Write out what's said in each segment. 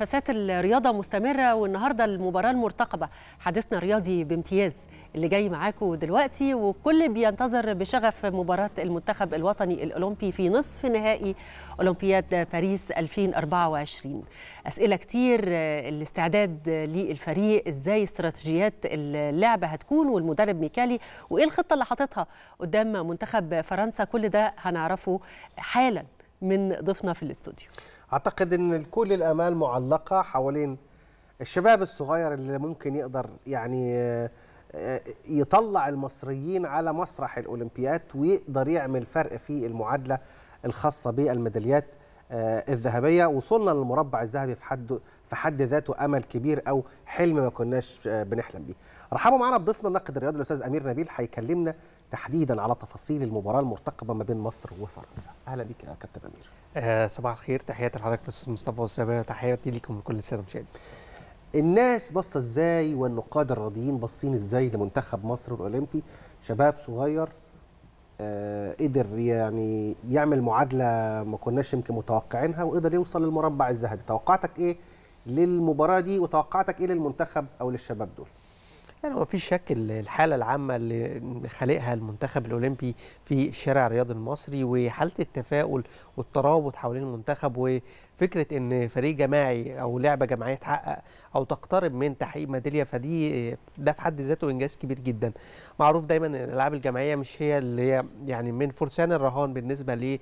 منافسات الرياضة مستمرة والنهاردة المباراة المرتقبة حديثنا رياضي بامتياز اللي جاي معاكم دلوقتي وكل بينتظر بشغف مباراة المنتخب الوطني الأولمبي في نصف نهائي أولمبياد باريس 2024 أسئلة كتير الاستعداد للفريق إزاي استراتيجيات اللعبة هتكون والمدرب ميكالي وإيه الخطة اللي حاططها قدام منتخب فرنسا كل ده هنعرفه حالا من ضيفنا في الاستوديو اعتقد ان كل الامال معلقه حوالين الشباب الصغير اللي ممكن يقدر يعني آه، يطلع المصريين على مسرح الاولمبياد ويقدر يعمل فرق في المعادله الخاصه بالميداليات آه، الذهبيه وصلنا للمربع الذهبي في حد في حد ذاته امل كبير او حلم ما كناش آه، بنحلم بيه رحبوا معانا بضيفنا الناقد الرياضي الاستاذ امير نبيل هيكلمنا تحديدا على تفاصيل المباراه المرتقبه ما بين مصر وفرنسا اهلا بيك يا كابتن امير آه صباح الخير تحياتي لحضرتك استاذ مصطفى والسابع تحياتي ليكم من كل الساده المشاهدين الناس باصه ازاي والنقاد الرياضيين باصين ازاي لمنتخب مصر الاولمبي شباب صغير آه قدر يعني يعمل معادله ما كناش يمكن متوقعينها وقدر يوصل للمربع الذهبي توقعاتك ايه للمباراه دي وتوقعاتك ايه للمنتخب او للشباب دول يعني هو في شك الحاله العامه اللي خالقها المنتخب الاولمبي في الشارع الرياضي المصري وحاله التفاؤل والترابط حوالين المنتخب فكره ان فريق جماعي او لعبه جماعيه تحقق او تقترب من تحقيق ميداليه فدي ده في حد ذاته انجاز كبير جدا معروف دايما ان الالعاب الجماعيه مش هي اللي هي يعني من فرسان الرهان بالنسبه ل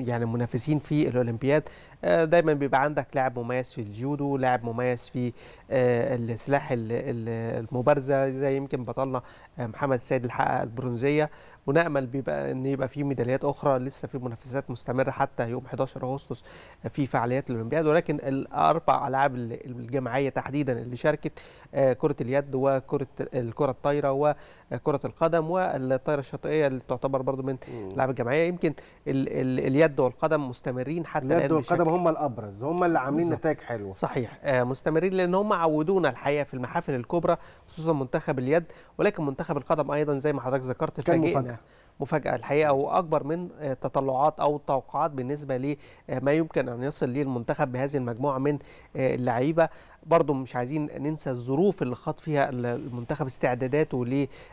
يعني المنافسين في الاولمبياد آه، دايما بيبقى عندك لاعب مميز في الجودو لاعب مميز في آه، السلاح المبارزه زي يمكن بطلنا آه، محمد السيد اللي حقق البرونزيه ونامل بيبقى ان يبقى في ميداليات اخرى لسه في منافسات مستمره حتى يوم 11 اغسطس في فعاليات الاولمبياد ولكن الاربع العاب الجماعيه تحديدا اللي شاركت آه، كره اليد وكره الكره الطايره وكره القدم والطايره الشاطئيه اللي تعتبر برضو من لعب الجماعيه يمكن ال ال اليد والقدم مستمرين حتى اليد الان والقدم هم الابرز هم اللي عاملين نتائج حلوه صحيح آه، مستمرين لان هم عودونا الحقيقه في المحافل الكبرى خصوصا منتخب اليد ولكن منتخب القدم ايضا زي ما حضرتك ذكرت فاجئنا مفاجاه مفاجأة الحقيقة وأكبر من آه، تطلعات أو توقعات بالنسبة لما يمكن أن يصل ليه المنتخب بهذه المجموعة من اللعيبة برضو مش عايزين ننسى الظروف اللي خاض فيها المنتخب استعداداته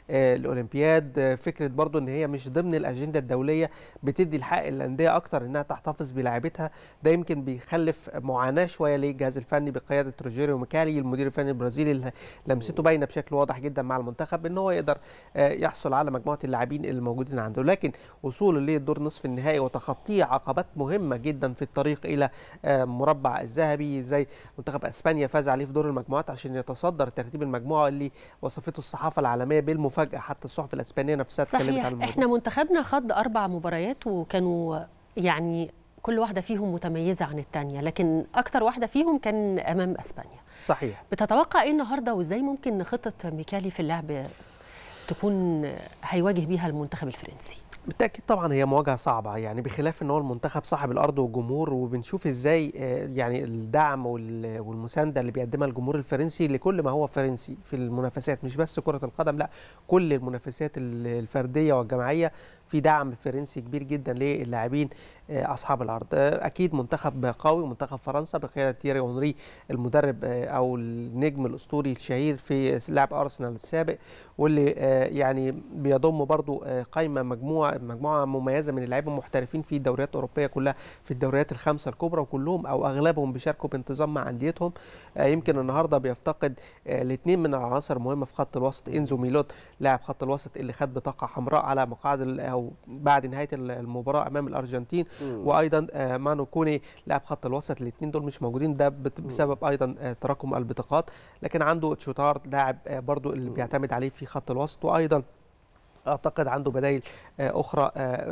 للاولمبياد فكره برضو ان هي مش ضمن الاجنده الدوليه بتدي الحق الانديه اكتر انها تحتفظ بلاعبتها ده يمكن بيخلف معاناه شويه للجهاز الفني بقياده روجيريو ميكالي المدير الفني البرازيلي اللي لمسته باينه بشكل واضح جدا مع المنتخب ان هو يقدر آه، يحصل على مجموعه اللاعبين الموجودين عنده لكن وصول للدور نصف النهائي وتخطيه عقبات مهمه جدا في الطريق الى آه، مربع الذهبي زي منتخب اسبانيا فاز عليه في دور المجموعات عشان يتصدر ترتيب المجموعه اللي وصفته الصحافه العالميه بالمفاجاه حتى الصحف الاسبانيه نفسها اتكلمت على الموضوع احنا منتخبنا خد اربع مباريات وكانوا يعني كل واحده فيهم متميزه عن الثانيه لكن اكثر واحده فيهم كان امام اسبانيا صحيح بتتوقع ايه النهارده وازاي ممكن خطه ميكالي في اللعب تكون هيواجه بيها المنتخب الفرنسي بالتاكيد طبعا هي مواجهه صعبه يعني بخلاف ان هو المنتخب صاحب الارض والجمهور وبنشوف ازاي آه، يعني الدعم والمسانده اللي بيقدمها الجمهور الفرنسي لكل ما هو فرنسي في المنافسات مش بس كره القدم لا كل المنافسات الفرديه والجماعيه في دعم فرنسي كبير جدا للاعبين آه، اصحاب الارض آه، اكيد منتخب قوي منتخب فرنسا بقياده تيري اونري المدرب آه، او النجم الاسطوري الشهير في لاعب ارسنال السابق واللي يعني بيضم برضو قائمه مجموعه مجموعه مميزه من اللاعبين المحترفين في الدوريات الاوروبيه كلها في الدوريات الخمسه الكبرى وكلهم او اغلبهم بيشاركوا بانتظام مع انديتهم يمكن النهارده بيفتقد الاثنين من العناصر المهمه في خط الوسط انزو ميلوت لاعب خط الوسط اللي خد بطاقه حمراء على مقاعد او بعد نهايه المباراه امام الارجنتين م. وايضا آه، مانو كوني لاعب خط الوسط الاثنين دول مش موجودين ده بسبب ايضا آه، تراكم البطاقات لكن عنده تشوتار لاعب آه، برضو اللي بيعتمد عليه في خط الوسط وايضا اعتقد عنده بدائل اخرى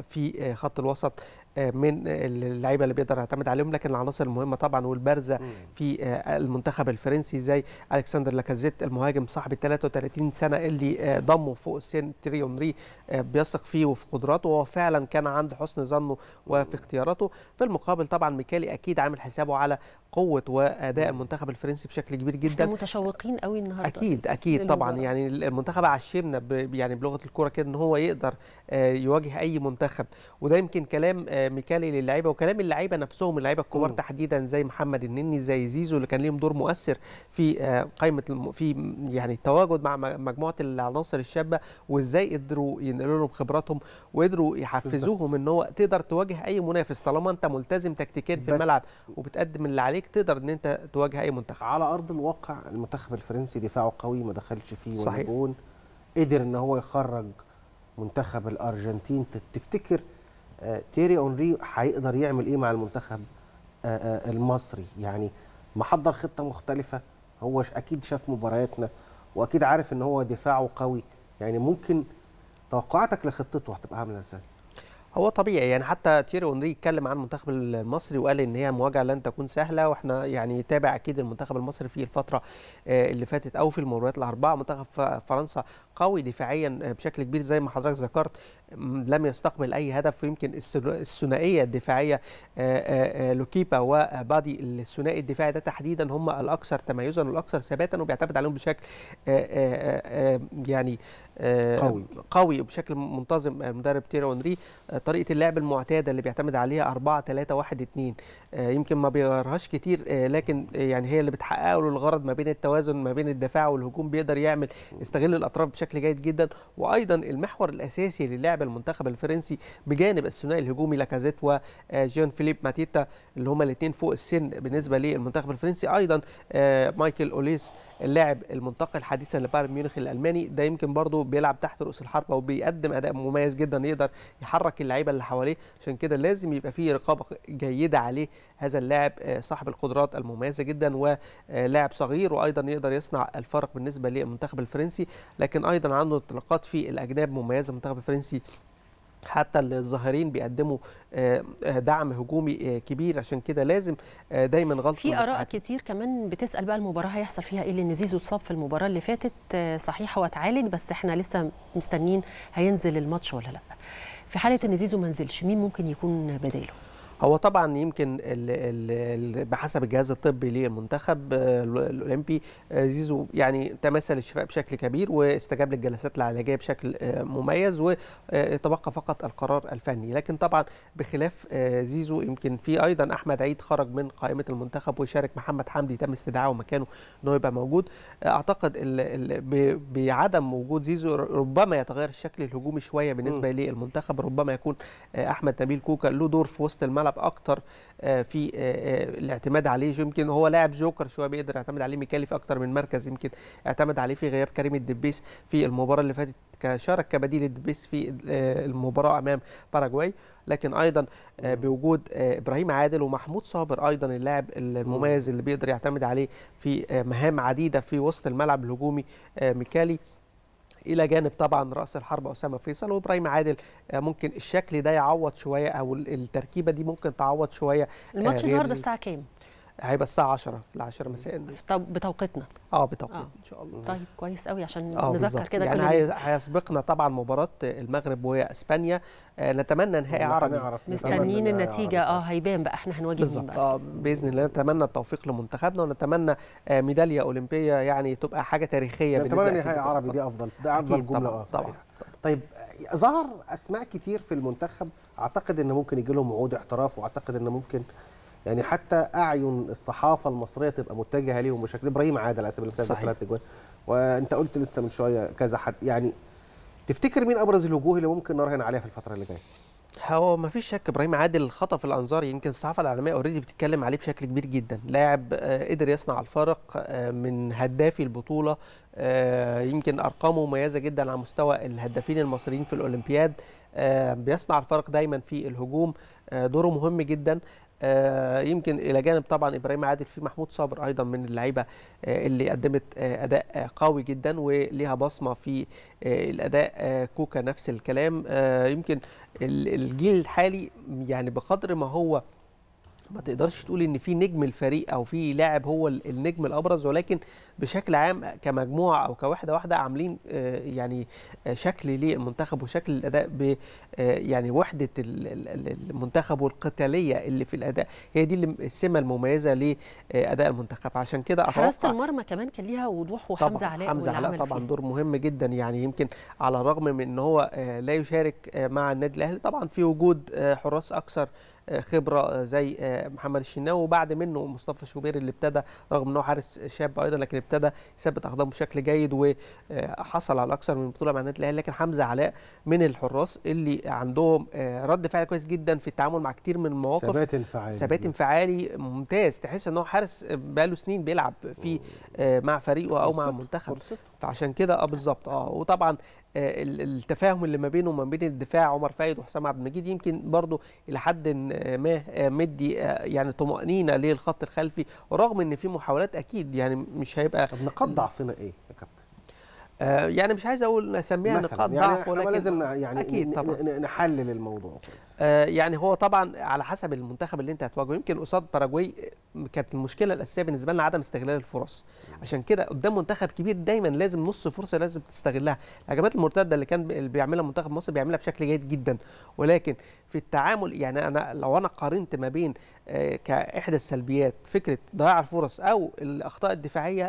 في خط الوسط آه، من اللعيبه اللي بيقدر يعتمد عليهم لكن العناصر المهمه طبعا والبارزه في آه، المنتخب الفرنسي زي الكسندر لاكازيت المهاجم صاحب ال 33 سنه اللي آه، ضمه فوق السن تيري اونري بيثق فيه وفي قدراته وهو فعلا كان عند حسن ظنه وفي اختياراته في المقابل طبعا ميكالي اكيد عامل حسابه على قوه واداء المنتخب الفرنسي بشكل كبير جدا احنا متشوقين قوي النهارده اكيد اكيد طبعا يعني المنتخب عشمنا يعني بلغه الكوره كده ان هو يقدر يواجه اي منتخب وده يمكن كلام ميكالي للعيبه وكلام اللعيبه نفسهم اللعيبه الكبار تحديدا زي محمد النني زي زيزو اللي كان ليهم دور مؤثر في آه، قائمه في يعني التواجد مع مجموعه العناصر الشابه وازاي قدروا ينقلوا لهم خبراتهم وقدروا يحفزوهم ان هو تقدر تواجه اي منافس طالما انت ملتزم تكتيكيا في الملعب وبتقدم اللي عليك تقدر ان انت تواجه اي منتخب على ارض الواقع المنتخب الفرنسي دفاعه قوي ما دخلش فيه صحيح. ولا جون قدر ان هو يخرج منتخب الارجنتين تفتكر آه، تيري اونري هيقدر يعمل ايه مع المنتخب آه، آه، المصري يعني محضر خطه مختلفه هو اكيد شاف مبارياتنا واكيد عارف ان هو دفاعه قوي يعني ممكن توقعاتك لخطته هتبقى عامله ازاي هو طبيعي يعني حتى تيري اونري اتكلم عن المنتخب المصري وقال ان هي مواجهه لن تكون سهله واحنا يعني تابع اكيد المنتخب المصري في الفتره اللي فاتت او في المباريات الاربعه منتخب فرنسا قوي دفاعيا بشكل كبير زي ما حضرتك ذكرت لم يستقبل اي هدف ويمكن الثنائيه الدفاعيه آه، آه، آه، لوكيبا وبادي الثنائي الدفاعي ده تحديدا هم الاكثر تميزا والاكثر ثباتا وبيعتمد عليهم بشكل يعني قوي قوي وبشكل منتظم المدرب تيرو اونري طريقه اللعب المعتاده اللي بيعتمد عليها 4 3 1 2 يمكن ما بيغيرهاش كتير لكن يعني هي اللي بتحققه له الغرض ما بين التوازن ما بين الدفاع والهجوم بيقدر يعمل يستغل الاطراف بشكل جيد جدا وايضا المحور الاساسي للعب المنتخب الفرنسي بجانب الثنائي الهجومي لاكازيت وجون آه، فيليب ماتيتا اللي هما الاثنين فوق السن بالنسبه للمنتخب الفرنسي ايضا آه، مايكل اوليس اللاعب المنتقل حديثا لبايرن ميونخ الالماني ده يمكن برضه بيلعب تحت رؤوس الحربه وبيقدم اداء مميز جدا يقدر يحرك اللعيبه اللي حواليه عشان كده لازم يبقى فيه رقابه جيده عليه هذا اللاعب آه، صاحب القدرات المميزه جدا ولاعب آه، صغير وايضا يقدر يصنع الفرق بالنسبه للمنتخب الفرنسي لكن ايضا عنده انطلاقات في الاجناب مميزه المنتخب الفرنسي حتى الظاهرين بيقدموا آه، دعم هجومي كبير عشان كده لازم دايما غلط في اراء كتير كمان بتسال بقى المباراه هيحصل فيها ايه لان زيزو اتصاب في المباراه اللي فاتت صحيح هو اتعالج بس احنا لسه مستنيين هينزل الماتش ولا لا في حاله ان زيزو ما نزلش مين ممكن يكون بداله هو طبعا يمكن الـ الـ بحسب الجهاز الطبي للمنتخب آه، الاولمبي آه، زيزو يعني تمثل الشفاء بشكل كبير واستجاب للجلسات العلاجيه بشكل آه، مميز وتبقى فقط القرار الفني لكن طبعا بخلاف زيزو يمكن في ايضا احمد عيد خرج من قائمه المنتخب وشارك محمد حمدي تم استدعائه مكانه ان هو يبقى موجود اعتقد الـ بعدم وجود زيزو ربما يتغير الشكل الهجومي شويه بالنسبه للمنتخب ربما يكون احمد نبيل كوكا له دور في وسط الملعب الملعب اكتر آه، في آه، آه، الاعتماد عليه يمكن هو لاعب جوكر شويه بيقدر يعتمد عليه ميكالي في اكتر من مركز يمكن اعتمد عليه في غياب كريم الدبيس في المباراه اللي فاتت شارك كبديل الدبيس في المباراه امام باراجواي لكن ايضا بوجود ابراهيم عادل ومحمود صابر ايضا اللاعب المميز اللي بيقدر يعتمد عليه في مهام عديده في وسط الملعب الهجومي ميكالي الى جانب طبعا راس الحربه اسامه فيصل وابراهيم عادل آه، ممكن الشكل ده يعوض شويه او التركيبه دي ممكن تعوض شويه آه، الماتش النهارده الساعه كام؟ هيبقى الساعه 10 في 10 مساء طب بتوقيتنا اه بتوقيتنا آه. ان شاء الله طيب كويس قوي عشان آه نذكر كده يعني يعني هيسبقنا طبعا مباراه المغرب وهي اسبانيا آه نتمنى نهائي عربي مستنيين النتيجه اه هيبان بقى احنا هنواجه بالظبط اه باذن الله نتمنى التوفيق لمنتخبنا ونتمنى آه ميداليه اولمبيه يعني تبقى حاجه تاريخيه بالنسبه لنا نتمنى نهائي عربي دي افضل ده افضل جمله طبعا, طبعا. طيب ظهر اسماء كتير في المنتخب اعتقد ان ممكن يجي لهم وعود احتراف واعتقد ان ممكن يعني حتى اعين الصحافه المصريه تبقى متجهه ليهم بشكل ابراهيم عادل على سبيل المثال ثلاث اجوان وانت قلت لسه من شويه كذا حد يعني تفتكر مين ابرز الوجوه اللي ممكن نراهن عليها في الفتره اللي جايه؟ هو ما فيش شك ابراهيم عادل خطف الانظار يمكن الصحافه العالميه اوريدي بتتكلم عليه بشكل كبير جدا لاعب آه، قدر يصنع الفارق آه، من هدافي البطوله آه، يمكن ارقامه مميزه جدا على مستوى الهدافين المصريين في الاولمبياد بيصنع الفرق دايما في الهجوم دوره مهم جدا آه، يمكن الى جانب طبعا ابراهيم عادل في محمود صابر ايضا من اللعيبه آه، اللي قدمت آه، اداء قوي جدا وليها بصمه في الاداء كوكا نفس الكلام يمكن الجيل الحالي يعني بقدر ما هو ما تقدرش تقول ان في نجم الفريق او في لاعب هو النجم الابرز ولكن بشكل عام كمجموعه او كوحده واحده عاملين آه، يعني آه، شكل للمنتخب وشكل الاداء ب آه، يعني وحده المنتخب والقتاليه اللي في الاداء هي دي السمه المميزه لاداء المنتخب عشان كده اتوقع حراسه المرمى كمان كان ليها وضوح وحمزه علاء حمزه علاء طبعا دور مهم جدا يعني يمكن على الرغم من ان هو لا يشارك مع النادي الاهلي طبعا في وجود حراس اكثر خبره آه، زي آه، محمد الشناوي وبعد منه مصطفى شوبير اللي ابتدى رغم ان هو حارس شاب ايضا لكن ابتدى يثبت اقدامه بشكل جيد وحصل آه، على اكثر من بطوله مع النادي الاهلي لكن حمزه علاء من الحراس اللي عندهم رد فعل كويس جدا في التعامل مع كتير من المواقف ثبات انفعالي ثبات انفعالي ممتاز تحس ان هو حارس بقاله سنين بيلعب في مع فريقه او مع منتخب فعشان كده اه بالظبط اه وطبعا آه، التفاهم اللي ما بينه وما بين الدفاع عمر فايد وحسام عبد المجيد يمكن برضه الى حد آه، ما آه، مدي يعني طمانينه للخط الخلفي رغم ان في محاولات اكيد يعني مش هيبقى طب نقاط ضعفنا ايه يا كابتن؟ آه، يعني مش عايز اقول نسميها نقاط يعني ضعف ولكن لازم يعني أكيد طبعا. نحلل الموضوع آه يعني هو طبعا على حسب المنتخب اللي انت هتواجهه يمكن قصاد باراجواي آه، كانت المشكله الاساسيه بالنسبه لنا عدم استغلال الفرص عشان كده قدام منتخب كبير دايما لازم نص فرصه لازم تستغلها الهجمات المرتده اللي كان بيعملها منتخب مصر بيعملها بشكل جيد جدا ولكن في التعامل يعني انا لو انا قارنت ما بين آه، كاحدى السلبيات فكره ضياع الفرص او الاخطاء الدفاعيه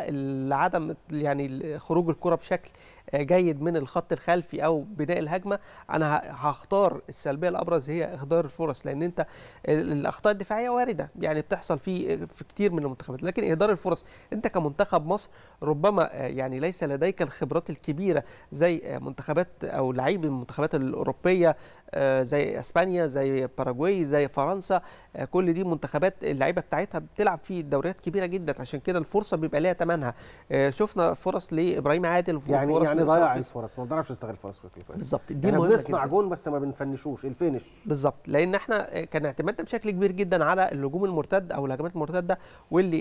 عدم يعني خروج الكره بشكل آه، جيد من الخط الخلفي او بناء الهجمه انا هختار السلبيه الابرز هي اهدار الفرص لان انت الاخطاء الدفاعيه وارده يعني بتحصل في آه، في كتير من المنتخبات لكن اهدار الفرص انت كمنتخب مصر ربما يعني ليس لديك الخبرات الكبيره زي منتخبات او لعيب المنتخبات الاوروبيه آه، زي اسبانيا زي باراجواي زي فرنسا آه، كل دي منتخبات اللعيبه بتاعتها بتلعب في دوريات كبيره جدا عشان كده الفرصه بيبقى ليها ثمنها آه، شفنا فرص لابراهيم عادل يعني يعني ضيع الفرص ما بنعرفش نستغل الفرص بالظبط دي يعني بنصنع جون بس ما بنفنشوش الفينش بالظبط لان احنا آه، كان اعتمادنا بشكل كبير جدا على الهجوم المرتد او الهجمات المرتده واللي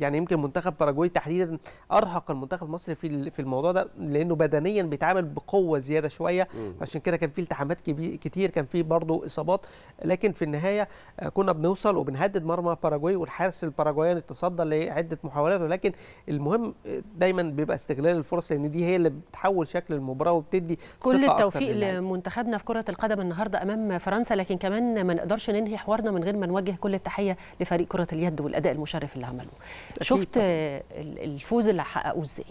يعني يمكن منتخب باراجواي تحديدا ارهق المنتخب المصري في في الموضوع ده لانه بدنيا بيتعامل بقوه زياده شويه عشان كده كان في التحامات كتير كان في برضه اصابات لكن في النهايه كنا بنوصل وبنهدد مرمى باراجواي والحارس الباراجوايان تصدى لعده محاولات ولكن المهم دايما بيبقى استغلال الفرص لان دي هي اللي بتحول شكل المباراه وبتدي كل التوفيق لمنتخبنا في كره القدم النهارده امام فرنسا لكن كمان ما نقدرش ننهي حوارنا من غير ما نوجه كل التحيه لفريق كره اليد والاداء المشرف اللي عملوه شفت الفوز اللي حققوه ازاي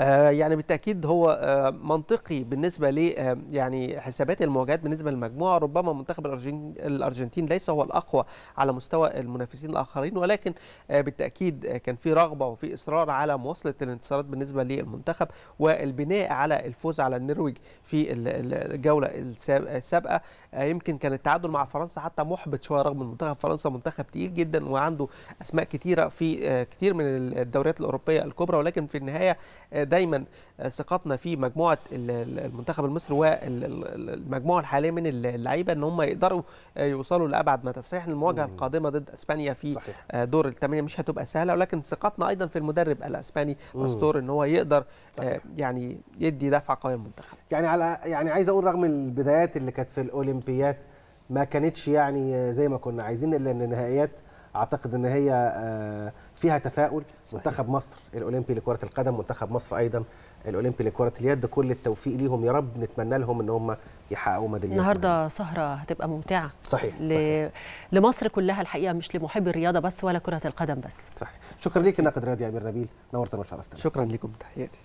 آه، يعني بالتاكيد هو آه، منطقي بالنسبه ل آه، يعني حسابات المواجهات بالنسبه للمجموعه ربما منتخب الارجنتين ليس هو الاقوى على مستوى المنافسين الاخرين ولكن بالتاكيد كان في رغبه وفي اصرار على مواصله الانتصارات بالنسبه للمنتخب والبناء على الفوز على النرويج في الجوله السابقه يمكن كان التعادل مع فرنسا حتى محبط شويه رغم منتخب فرنسا منتخب تقيل جدا وعنده اسماء كثيره في كثير من الدوريات الاوروبيه الكبرى ولكن في النهايه دايما آه، ثقتنا في مجموعه المنتخب المصري والمجموعه الحاليه من اللعيبه ان هم يقدروا آه، يوصلوا لابعد ما تصحيح المواجهه القادمه ضد اسبانيا في صحيح. آه، دور الثمانيه مش هتبقى سهله ولكن ثقتنا ايضا في المدرب الاسباني باستور ان هو يقدر صحيح. يعني يدي دفعه قويه للمنتخب يعني على يعني عايز اقول رغم البدايات اللي كانت في الاولمبيات ما كانتش يعني زي ما كنا عايزين الا النهائيات اعتقد ان هي آه، فيها تفاؤل صحيح. منتخب مصر الاولمبي لكره القدم منتخب مصر ايضا الاولمبي لكره اليد كل التوفيق ليهم يا رب نتمنى لهم ان هم يحققوا ميداليات النهارده سهره هتبقى ممتعه صحيح. ل... صحيح لمصر كلها الحقيقه مش لمحبي الرياضه بس ولا كره القدم بس صحيح شكرا ليك الناقد الرياضي امير نبيل نورتنا وشرفتنا شكرا لكم تحياتي